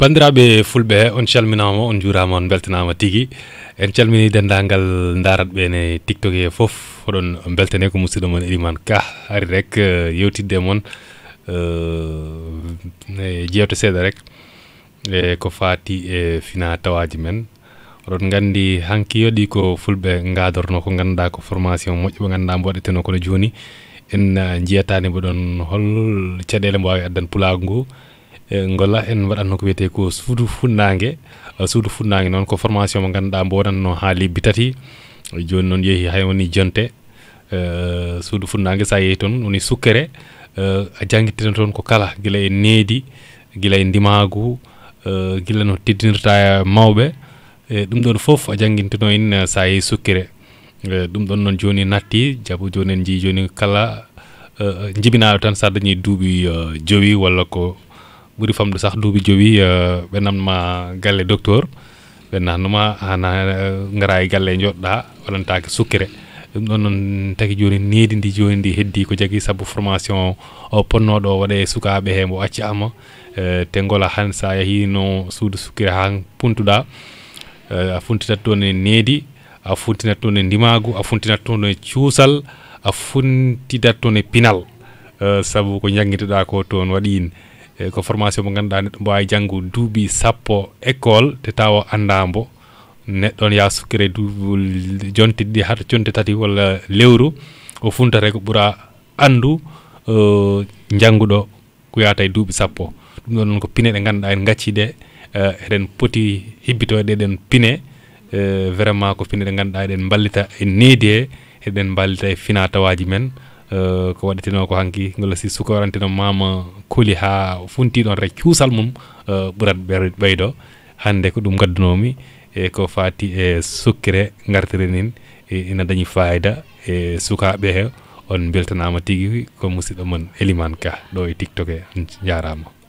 bandiraɓe fulɓe he on calminama on juurama on beltanama tigui en calmini dendagal daratɓe ne tiktok he foof hoɗon beltane ko musidɗo moon elimane ka ari rek e, yewtidde moon e, e jewte seeɗa rek e ko fati e fina tawaji men oɗon gandi hanki yoɗi ko fulɓe gadorno ko ganduɗa ko formation moƴƴo mo ganduɗa mo waɗeteno kono juni, en jiyatani don hol caɗele mbawi addan pulago pulagu E, golla en waɗatno ko wiyete ko suudu funnange e, suudu funnange noon ko formation mo ganduɗa mbowɗanno ha libbi tati e, joni noon yeehi haywoni jonte suudu funnange sa yeehi toon woni sukkere a jangguitten toon ko kala guila e needi guila e ndimagu guila no teddinirta mawɓe ɗum ɗon foof a jangguintino en sa yeehi sukkere ɗum ɗon noon joni natti jaabu joni en jii joni kala jibinaɗo tan sa dañi duuɓi joyi walla ko ɓuri famde sax duuɓi joɓi euh, ɓe nanma galle docteur ɓe nannuma ana euh, gara e galle joɗɗa walantake sukkire ɗum ɗon noon tagui joni needi ndi joni ndi heddi ko jaggui saabu formation o ponnoɗo waɗa e sukaɓe he mo accama euh, te gola han sa yeehino suudu sukkire ha puntuɗa a funtinat toon e needi a funtinat toon e ndimagu a funtinat toon e cuusal a funtidat toon e pinal saabu ko jangguideɗa ko toon waɗi E ko formation mo ngannduɗaa neɗɗo mbo waawi janngu duuɓi sappo école te tawa anndaambo neɗɗo on yaa sukkire jonte ɗiɗi hata jonte tati walla lewru o funtata ko ɓura anndu njannguɗo ko yaata e duuɓi sappo ɗum ɗo noon ko pine ɗe ngannduɗaa en ngaccide e eɗen poti hibbitoyɗe ɗen pine e vraiment ko pine ɗe ngannduɗaa eɗen mballita e needi he eɗen mballita e finatawaji men uh, ko waɗatino ko hanki gola si sukorantino mama kuli ha funti ɗon rek cuusal mum uh, ɓurat ɓeydo hande ko ɗum gaddunomi e ko fati e sukkire gartiri nin e ina dañi fayida e sukaɓe he on beltanama tigui ko musidɗo mon eliman ka ɗo e tiktok e jarama